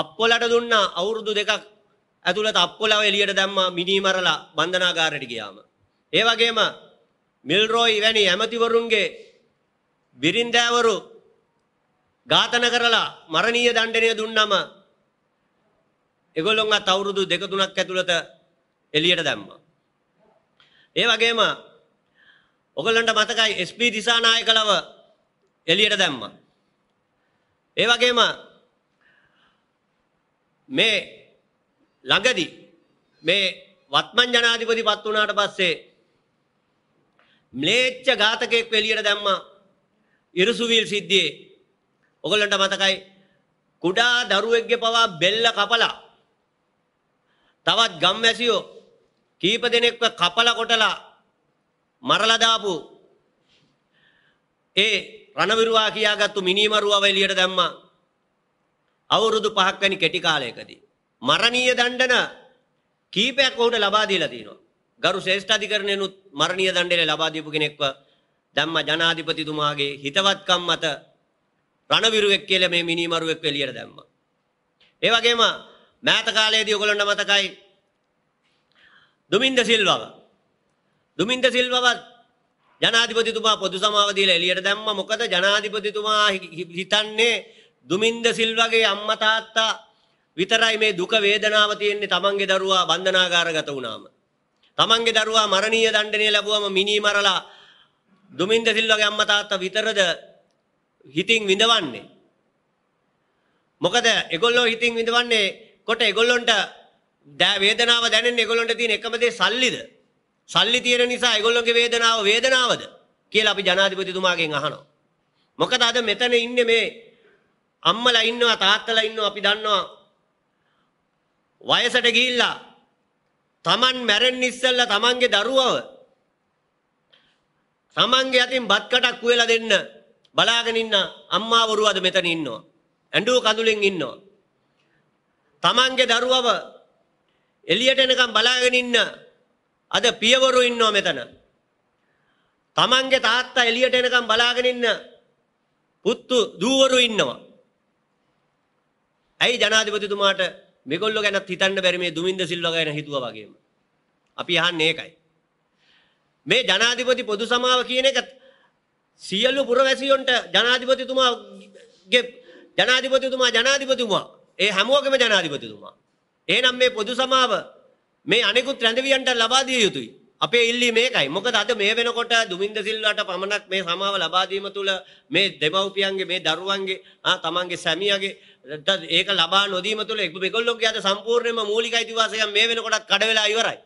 අප්පොලට දුන්නා අවුරුදු දෙකක් ඇතුළත අප්පොලව එළියට දැම්මා මිනී මරලා බන්ධනාගාරයට ගියාම. ඒ වගේම මිල්රෝයි වැනි ඇමතිවරුන්ගේ බිරින්දෑවරු ඝාතන කරලා මරණීය දණ්ඩනය දුන්නම ඒගොල්ලොන්වත් අවුරුදු දෙක තුනක් ඇතුළත එළියට දැම්මා. ඒ වගේම ඔගලන්ට මතකයි SP දිසානායකලව එළියට දැම්මා. ඒ වගේම මේ ළඟදී මේ වත්මන් ජනාධිපතිපත් වුණාට පස්සේ ම්ලේච්ඡ ඝාතකයෙක් එළියට දැම්මා ඉරසුවිල් සිද්ධියේ. ඔගලන්ට මතකයි කුඩා දරුවෙක්ගේ පවා බෙල්ල කපලා තවත් ගම්වැසියෝ කීප දෙනෙක්ව කපලා කොටලා මරලා දාපු ඒ රණවිරුවා කියාගත්තු මිනිමරුවව එළියට දැම්මා අවුරුදු පහක් වැනි කෙටි කාලයකදී මරණීය දඬන කීපයක් ඔහුට ලබා දීලා තිනවා. ගරු ශ්‍රේෂ්ඨ අධිකරණයනුත් මරණීය දඬුවම ලබා දීපු කෙනෙක්ව ධම්ම ජනාධිපතිතුමාගේ හිතවත්කම් මත රණවිරුවෙක් කියලා මේ මිනිමරුවෙක් එළියට දැම්මා. ඒ වගේම මෑත කාලයේදී ඔයගලන්ට මතකයි දුමින්ද සිල්වාව. දුමින්ද සිල්වාව ජනාධිපතිතුමා පොදු සමාව දීලා එළියට දැම්මා. මොකද ජනාධිපතිතුමා හිතන්නේ දුමින්ද සිල් වගේ අම්මා තාත්තා විතරයි මේ දුක වේදනාව තියෙන්නේ තමන්ගේ දරුවා බන්ධනාගාරගත වුණාම. තමන්ගේ දරුවා මරණීය දණ්ඩනය ලැබුවම මිනී මරලා දුමින්ද සිල් වගේ අම්මා තාත්තා විතරද හිතින් විඳවන්නේ. මොකද ඒගොල්ලෝ හිතින් විඳවන්නේ කොට ඒගොල්ලොන්ට වේදනාව දැනෙන්නේ ඒගොල්ලොන්ට තියෙන එකම දේ සල්ලිද? සල්ලි තියෙන නිසා ඒගොල්ලොන්ගේ වේදනාව වේදනාවද කියලා අපි ජනාධිපතිතුමාගෙන් අහනවා. මොකද අද මෙතන ඉන්නේ මේ අම්මලා ඉන්නවා තාත්තලා ඉන්නවා අපි දන්නවා. වයසට ගිහිල්ලා Taman මැරෙන්න ඉස්සෙල්ලා Tamanගේ දරුවව Tamanගේ අතින් බත් කටක් උයලා දෙන්න බලාගෙන ඉන්න අම්මා වරුවද මෙතන ඉන්නවා. ඇඬුව කඳුලෙන් ඉන්නවා. Tamanගේ දරුවව එළියට එනකම් බලාගෙන ඉන්න අද පියවරු ඉන්නවා මෙතන. තමන්ගේ තාත්තා එළියට එනකම් බලාගෙන ඉන්න පුත්තු දූවරු ඉන්නවා. ඇයි ජනාධිපතිතුමාට මේගොල්ලෝ ගැනත් හිතන්න බැරි මේ දුමින්ද සිල්වා ගැන හිතුවා වගේම. අපි අහන්නේ ඒකයි. මේ ජනාධිපති පොදු සමාව කියන එක සියලු පුරවැසියොන්ට ජනාධිපතිතුමාගේ ජනාධිපතිතුමා ජනාධිපතිතුමා ඒ හැමෝගෙම ජනාධිපතිතුමා. එහෙනම් මේ පොදු සමාව මේ අනිකුත් රැඳවියන්ට ලබා දිය යුතුයි. අපේ ඉල්ලි මේකයි මොකද අද මේ වෙනකොට දුමින්ද සිල්වාට පමණක් මේ සමාව ලබා දීම තුළ මේ දෙමව්පියන්ගේ මේ දරුවන්ගේ තමන්ගේ සැමියාගේ ඒක ලබා නොදීම තුළ ඒගොල්ලෝගේ අද සම්පූර්ණයෙන්ම මූලික අයිතිවාසිකම් මේ වෙනකොටත් කඩ වෙලා ඉවරයි